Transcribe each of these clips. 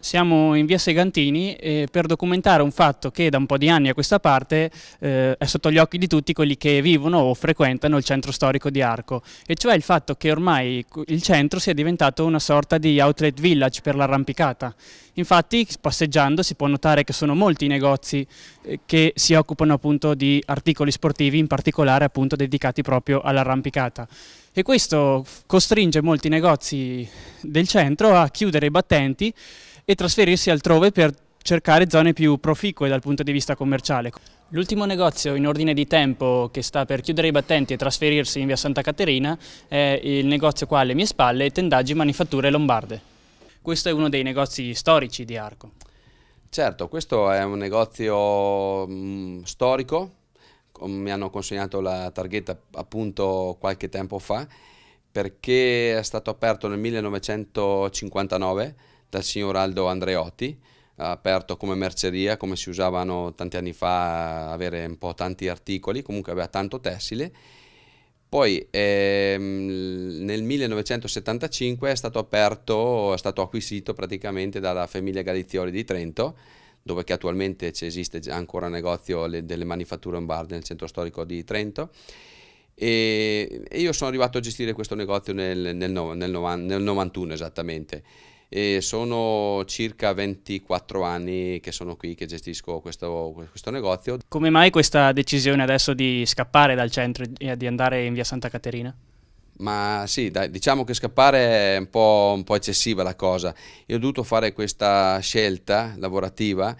Siamo in via Segantini eh, per documentare un fatto che da un po' di anni a questa parte eh, è sotto gli occhi di tutti quelli che vivono o frequentano il centro storico di Arco, e cioè il fatto che ormai il centro sia diventato una sorta di outlet village per l'arrampicata. Infatti passeggiando si può notare che sono molti i negozi eh, che si occupano appunto di articoli sportivi, in particolare appunto dedicati proprio all'arrampicata e questo costringe molti negozi del centro a chiudere i battenti e trasferirsi altrove per cercare zone più proficue dal punto di vista commerciale. L'ultimo negozio in ordine di tempo che sta per chiudere i battenti e trasferirsi in via Santa Caterina è il negozio qua alle mie spalle, Tendaggi Manifatture Lombarde. Questo è uno dei negozi storici di Arco. Certo, questo è un negozio mh, mm, storico mi hanno consegnato la targhetta appunto qualche tempo fa perché è stato aperto nel 1959 dal signor Aldo Andreotti, aperto come merceria, come si usavano tanti anni fa, avere un po' tanti articoli, comunque aveva tanto tessile. Poi ehm, nel 1975 è stato aperto, è stato acquisito praticamente dalla famiglia Galizioli di Trento dove attualmente esiste ancora un negozio delle manifatture lombarde nel centro storico di Trento e, io sono arrivato a gestire questo negozio nel, nel, nel, nel 91 esattamente e sono circa 24 anni che sono qui che gestisco questo, questo, negozio. Come mai questa decisione adesso di scappare dal centro e di andare in via Santa Caterina? ma sì, dai, diciamo che scappare è un po', un po', eccessiva la cosa. Io ho dovuto fare questa scelta lavorativa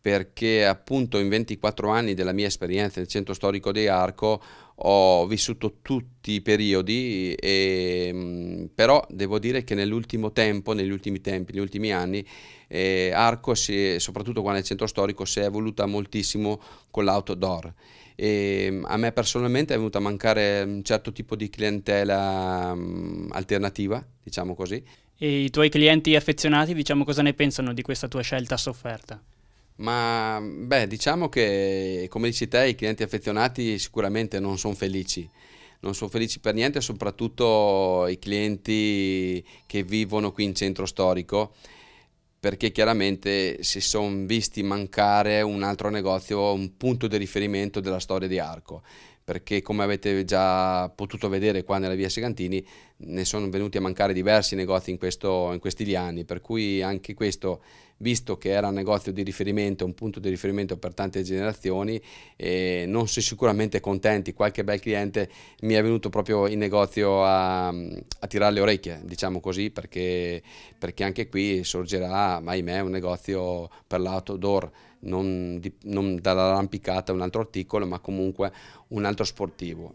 perché appunto in 24 anni della mia esperienza nel centro storico di Arco ho vissuto tutti i periodi, e, mm, però devo dire che nell'ultimo tempo, negli ultimi tempi, negli ultimi anni, eh, Arco, è, soprattutto qua nel centro storico, si è evoluta moltissimo con l'outdoor. E mm, a me personalmente è venuto a mancare un certo tipo di clientela mm, alternativa, diciamo così. E i tuoi clienti affezionati, diciamo, cosa ne pensano di questa tua scelta sofferta? Ma beh, diciamo che come dici te, i clienti affezionati sicuramente non sono felici. Non sono felici per niente, soprattutto i clienti che vivono qui in centro storico, perché chiaramente si sono visti mancare un altro negozio, un punto di riferimento della storia di Arco perché come avete già potuto vedere qua nella via Segantini ne sono venuti a mancare diversi negozi in, questo, in questi anni, per cui anche questo, visto che era un negozio di riferimento, un punto di riferimento per tante generazioni, eh, non si sicuramente contenti, qualche bel cliente mi è venuto proprio in negozio a, a tirare le orecchie, diciamo così, perché, perché anche qui sorgerà, ahimè, un negozio per l'outdoor non, di, non dall'arrampicata un altro articolo, ma comunque un altro sportivo.